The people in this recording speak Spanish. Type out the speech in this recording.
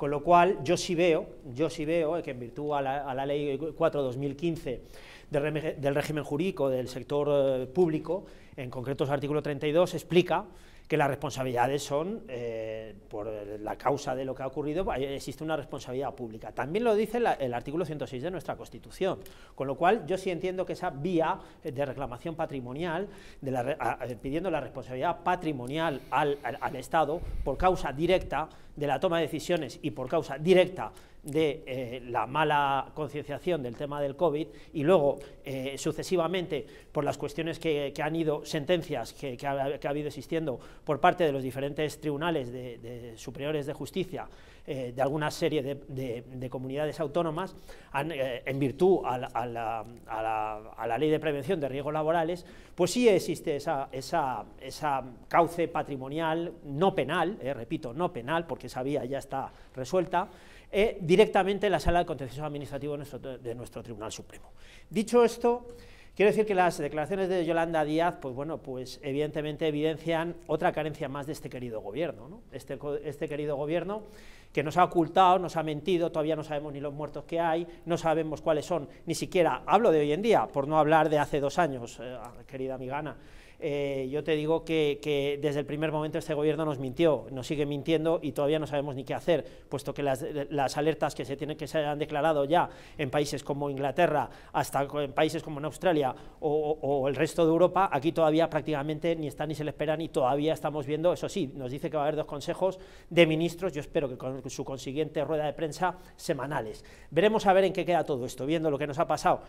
Con lo cual, yo sí veo, yo sí veo eh, que en virtud a la, Ley 4-2015 del, régimen jurídico del sector eh, público, en concreto su artículo 32, explica que las responsabilidades son, eh, por la causa de lo que ha ocurrido, existe una responsabilidad pública. También lo dice el artículo 106 de nuestra Constitución, con lo cual yo sí entiendo que esa vía de reclamación patrimonial, pidiendo la responsabilidad patrimonial al Estado por causa directa de la toma de decisiones y por causa directa de eh, la mala concienciación del tema del COVID y luego, eh, sucesivamente, por las cuestiones que, han ido, sentencias que, que, ha, habido existiendo por parte de los diferentes tribunales de, superiores de justicia eh, de alguna serie de, comunidades autónomas, en virtud a la, ley de prevención de riesgos laborales, pues sí existe esa, esa, esa cauce patrimonial no penal, repito, no penal, porque esa vía ya está resuelta, directamente en la sala de contencioso administrativo de nuestro, Tribunal Supremo. Dicho esto, Quiero decir que las declaraciones de Yolanda Díaz, pues bueno, pues evidentemente evidencian otra carencia más de este querido gobierno, este, este, querido gobierno que nos ha ocultado, nos ha mentido, todavía no sabemos ni los muertos que hay, no sabemos cuáles son, ni siquiera, hablo de hoy en día, por no hablar de hace dos años, eh, querida amiga eh, yo te digo que, desde el primer momento este gobierno nos mintió, nos sigue mintiendo y todavía no sabemos ni qué hacer, puesto que las, alertas que se, tienen, que se han declarado ya en países como Inglaterra, hasta en países como en Australia o, o el resto de Europa, aquí todavía prácticamente ni están ni se le esperan y todavía estamos viendo, eso sí, nos dice que va a haber dos consejos de ministros, yo espero que con su consiguiente rueda de prensa semanales. Veremos a ver en qué queda todo esto, viendo lo que nos ha pasado